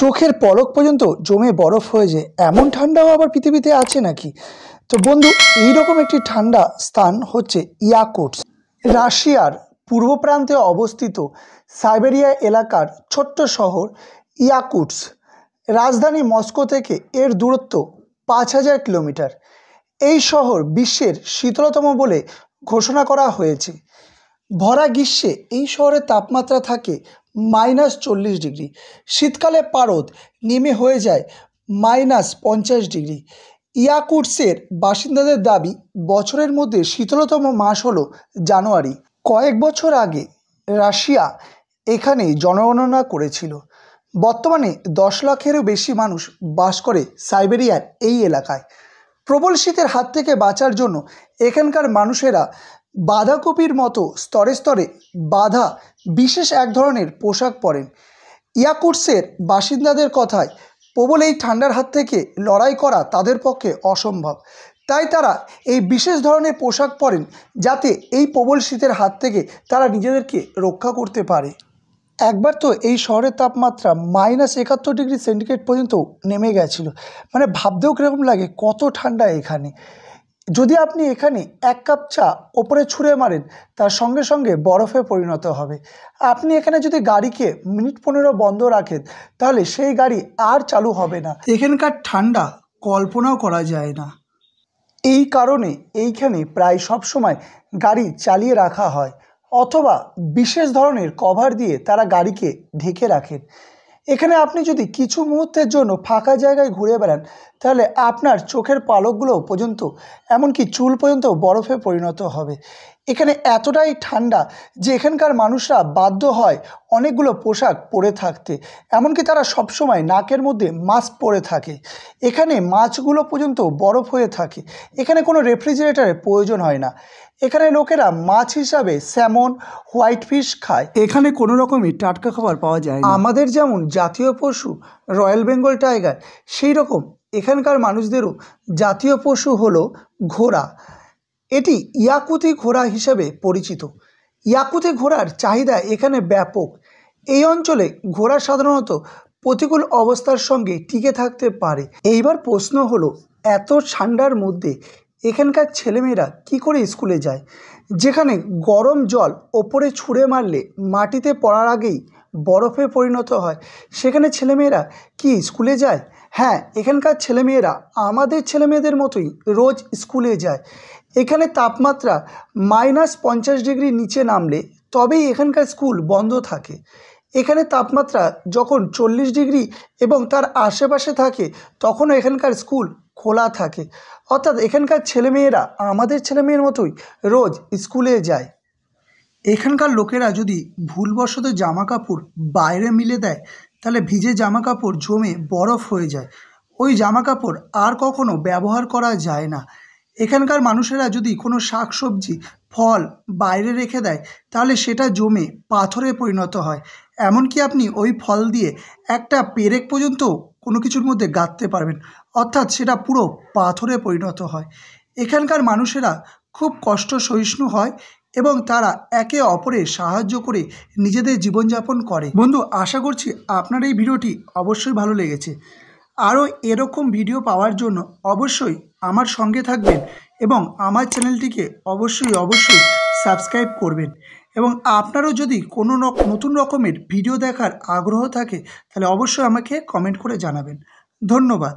চোখের পলক পর্যন্ত জমে বরফ হয়ে যায় এমন ঠান্ডাও আবার পৃথিবীতে আছে নাকি তো বন্ধু এইরকম একটি ঠান্ডা স্থান হচ্ছে ইয়াকুটস রাশিয়ার পূর্ব প্রান্তে অবস্থিত সাইবেরিয়া এলাকার ছোট্ট শহর ইয়াকুটস রাজধানী মস্কো থেকে এর দূরত্ব পাঁচ হাজার কিলোমিটার এই শহর বিশ্বের শীতলতম বলে ঘোষণা করা হয়েছে ভরা গ্রীষ্মে এই শহরের তাপমাত্রা থাকে মাইনাস চল্লিশ ডিগ্রি শীতকালে পারদ নেমে হয়ে যায় মাইনাস পঞ্চাশ ডিগ্রি ইয়াকুটসের বাসিন্দাদের দাবি বছরের মধ্যে শীতলতম মাস হল জানুয়ারি কয়েক বছর আগে রাশিয়া এখানে জনগণনা করেছিল বর্তমানে দশ লাখেরও বেশি মানুষ বাস করে সাইবেরিয়ার এই এলাকায় প্রবল শীতের হাত থেকে বাঁচার জন্য এখানকার মানুষেরা বাঁধাকপির মতো স্তরে স্তরে বাঁধা বিশেষ এক ধরনের পোশাক পরেন ইয়াকুটসের বাসিন্দাদের কথায় প্রবল এই ঠান্ডার হাত থেকে লড়াই করা তাদের পক্ষে অসম্ভব তাই তারা এই বিশেষ ধরনের পোশাক পরেন যাতে এই প্রবল শীতের হাত থেকে তারা নিজেদেরকে রক্ষা করতে পারে একবার তো এই শহরের তাপমাত্রা মাইনাস একাত্তর ডিগ্রি সেন্টিগ্রেড পর্যন্ত নেমে গেছিলো মানে ভাবতেও কীরকম লাগে কত ঠান্ডা এখানে যদি আপনি এখানে এক কাপ চা ওপরে ছুঁড়ে মারেন তার সঙ্গে সঙ্গে বরফে পরিণত হবে আপনি এখানে যদি গাড়িকে মিনিট পনেরো বন্ধ রাখেন তাহলে সেই গাড়ি আর চালু হবে না এখানকার ঠান্ডা কল্পনাও করা যায় না এই কারণে এইখানে প্রায় সব সময় গাড়ি চালিয়ে রাখা হয় অথবা বিশেষ ধরনের কভার দিয়ে তারা গাড়িকে ঢেকে রাখেন এখানে আপনি যদি কিছু মুহূর্তের জন্য ফাঁকা জায়গায় ঘুরে বেড়ান তাহলে আপনার চোখের পালকগুলো পর্যন্ত এমনকি চুল পর্যন্ত বরফে পরিণত হবে এখানে এতটাই ঠান্ডা যে এখানকার মানুষরা বাধ্য হয় অনেকগুলো পোশাক পরে থাকতে এমনকি তারা সবসময় নাকের মধ্যে মাস্ক পরে থাকে এখানে মাছগুলো পর্যন্ত বরফ হয়ে থাকে এখানে কোনো রেফ্রিজারেটরের প্রয়োজন হয় না এখানে লোকেরা মাছ হিসাবে স্যামন হোয়াইট ফিশ খায় এখানে কোনো রকমই টাটকা খাবার পাওয়া যায় আমাদের যেমন জাতীয় পশু রয়্যাল বেঙ্গল টাইগার সেই রকম এখানকার মানুষদেরও জাতীয় পশু হলো ঘোড়া এটি ইয়াকুতি ঘোড়া হিসেবে পরিচিত ইয়াকুতি ঘোড়ার চাহিদা এখানে ব্যাপক এই অঞ্চলে ঘোড়া সাধারণত প্রতিকূল অবস্থার সঙ্গে টিকে থাকতে পারে এইবার প্রশ্ন হলো এত ঠান্ডার মধ্যে এখানকার ছেলেমেয়েরা কি করে স্কুলে যায় যেখানে গরম জল ওপরে ছুঁড়ে মারলে মাটিতে পড়ার আগেই বরফে পরিণত হয় সেখানে ছেলেমেয়েরা কি স্কুলে যায় হ্যাঁ এখানকার ছেলেমেয়েরা আমাদের ছেলেমেয়েদের মতোই রোজ স্কুলে যায় এখানে তাপমাত্রা মাইনাস পঞ্চাশ ডিগ্রি নিচে নামলে তবেই এখানকার স্কুল বন্ধ থাকে এখানে তাপমাত্রা যখন চল্লিশ ডিগ্রি এবং তার আশেপাশে থাকে তখনও এখানকার স্কুল খোলা থাকে অর্থাৎ এখানকার ছেলেমেয়েরা আমাদের ছেলেমেয়ের মতোই রোজ স্কুলে যায় এখানকার লোকেরা যদি ভুলবশত জামা কাপড় বাইরে মিলে দেয় তাহলে ভিজে জামা কাপড় জমে বরফ হয়ে যায় ওই জামা কাপড় আর কখনো ব্যবহার করা যায় না এখানকার মানুষেরা যদি কোনো শাক সবজি ফল বাইরে রেখে দেয় তাহলে সেটা জমে পাথরে পরিণত হয় এমনকি আপনি ওই ফল দিয়ে একটা পেরেক পর্যন্ত কোনো কিছুর মধ্যে গাঁথতে পারবেন অর্থাৎ সেটা পুরো পাথরে পরিণত হয় এখানকার মানুষেরা খুব কষ্ট সহিষ্ণু হয় এবং তারা একে অপরে সাহায্য করে নিজেদের জীবনযাপন করে বন্ধু আশা করছি আপনার এই ভিডিওটি অবশ্যই ভালো লেগেছে আরও এরকম ভিডিও পাওয়ার জন্য অবশ্যই আমার সঙ্গে থাকবেন এবং আমার চ্যানেলটিকে অবশ্যই অবশ্যই সাবস্ক্রাইব করবেন এবং আপনারও যদি কোনো নতুন রকমের ভিডিও দেখার আগ্রহ থাকে তাহলে অবশ্যই আমাকে কমেন্ট করে জানাবেন ধন্যবাদ